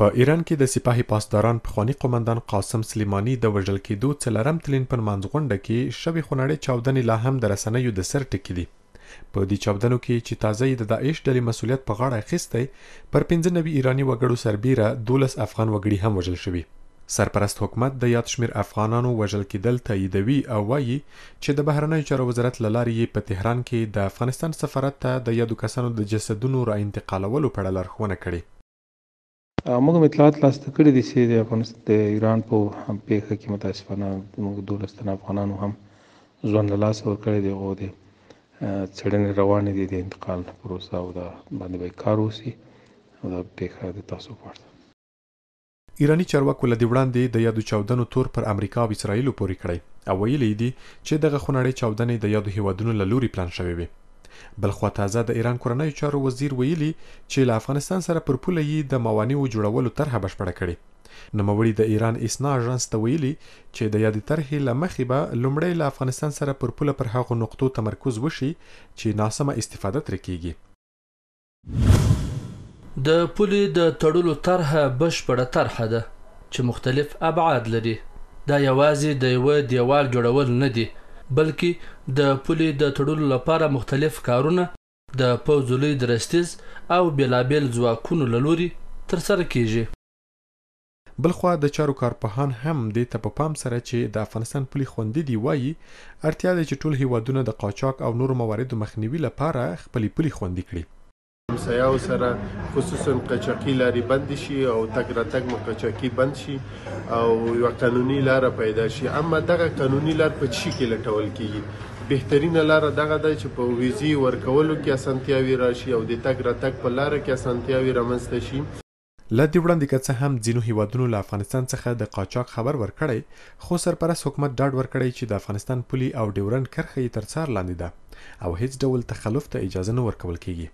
په ایران کې د سپاهي پاسداران پخوانی قومندان قاسم سلیمانی د وژل کېدو څلرم تلین پر منځغونډه کې شبي خونړې چاودنې لا هم د رسنیو د سر ټکی دي په دې چاودنو کې چې تازه د داعش ډلې مسولیت په غاړه اخیستی پر 15 نوي ایرانی وګړو سربیره 12 افغان وګړي هم وژل شوي سرپرست حکومت د یاد شمیر افغانانو وژل کېدل تاییدوي او وایي چې د بهرنیو چارو وزارت له لارې په تهران کې د افغانستان سفارت ته د یادو کسانو د جسدونو را انتقالولو په اړه لارښوونه کړې موږ اطلاعات لاسته کړي دي چې د افغانستان د ایران په پیښه کې متاسفانه موږ دولس تنه افغانانو هم ژوند له لاسه ورکړی دی هغو د څېړنې روانې دي د انتقال پروسه او دا باندې به کار وسي او دا پیښه د تاسو په اړه ایرانی چارواکو له دې وړاندې د یادو چاودنو تور پر امریکا او اسرایلو پورې کړی او ویلي دي چې دغه خونړۍ چاودنې د یادو هیوادونو له لوري پلان شوې وي بل خو تازه د ایران کورنیو چارو وزیر ویلي چې له افغانستان سره پر پوله یې د موانعو جوړولو طرحه بشپړه کړې نوموړي د ایران اسنا اژانس ته ویلي چې د یادې طرحې له مخې به لومړی له افغانستان سره پر پوله پر هغو نقطو تمرکز وشي چې ناسمه استفاده ترې کیږي د پولې د تړلو طرحه بشپړه طرحه ده چې مختلف ابعاد لري دا یوازې د یو دیوال جوړول نه دي بلکې د پولې د تړلو لپاره مختلف کارونه د پوځ لوی درستیز او بلابل ځواکونو لوري ترسره کیږي بلخوا د چارو کارپهان هم د ته په پام سره چې د افغانستان پولي خوندې دی وایي ارتیا د چټول هیوادونه د قاچاق او نور مواردو مخنیوي لپاره خپلې پولي خوندې کړي همسایو سره خصوصا قچاقي لارې بندې شي او تګ راتګ مو قچاقي بند شي او یوه قانوني لاره پیدا شي اما دغه قانوني لار په چی کې لټول کیږي بهترینه لاره دغه ده چې په ویزې ورکولو کې اسانتیاوي راشي او د تګ راتګ په لاره کې اسانتیاوي رامنځته شي لدې وړاندې که څه هم ځینو هیوادونو له افغانستان څخه د قاچاق خبر ورکړی خو سرپرست حکومت ډاډ ورکړی چې د افغانستان پولي او ډیورنډ کرښه یې تر څار لاندې ده او هیڅ ډول تخلف ته اجازه نه ورکول کیږي